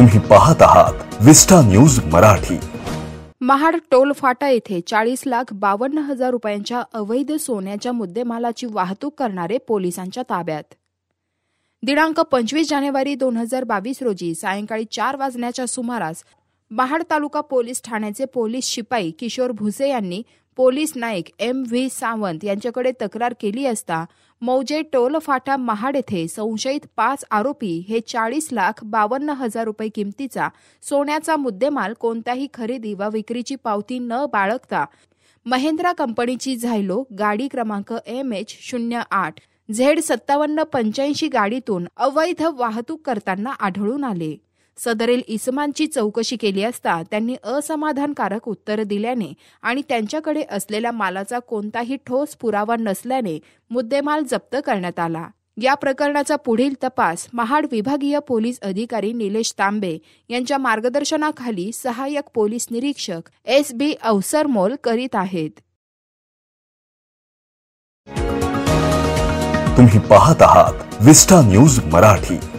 तुम्ही पाहत आहात Vista News Marathi Mahad toll फाटा येथे चाळीस लाख बावन्न हजार रुपयांच्या अवैध सोन्याच्या मुद्देमालाची वाहतूक करणारे पोलिसांच्या ताब्यात दिनांक पंचवीस जानेवारी दोन हजार बावीस रोजी सायंकाळी चार वाजण्याच्या सुमारास महाड तालुका पोलीस ठाण्याचे पोलीस शिपाई किशोर भुसे यांनी police Naik M V Sawant यांच्याकडे तक्रार केली असता मौजे टोल फाटा महाड येथे संशयित पाच आरोपी हे चाळीस लाख बावन्न हजार रुपये किमतीचा सोन्याचा मुद्देमाल कोणत्याही खरेदी वा विक्रीची पावती न बाळगता महेंद्रा कंपनीची झायलो गाडी क्रमांक एम एच शून्य आठ झेड सत्तावन्न पंच्याऐंशी गाडीतून अवैध वाहतूक करताना आढळून आले सदरेल इसमांची चौकशी केली असता त्यांनी असमाधानकारक उत्तर दिल्याने आणि त्यांच्याकडे असलेल्या मालाचा कोणताही ठोस पुरावा नसल्याने मुद्देमाल जप्त करण्यात आला या प्रकरणाचा पुढील तपास महाड विभागीय पोलीस अधिकारी निलेश तांबे यांच्या मार्गदर्शनाखाली सहाय्यक पोलीस निरीक्षक एस बी अवसरमोल करीत आहेत तुम्ही पाहत आहात विस्टा न्यूज मराठी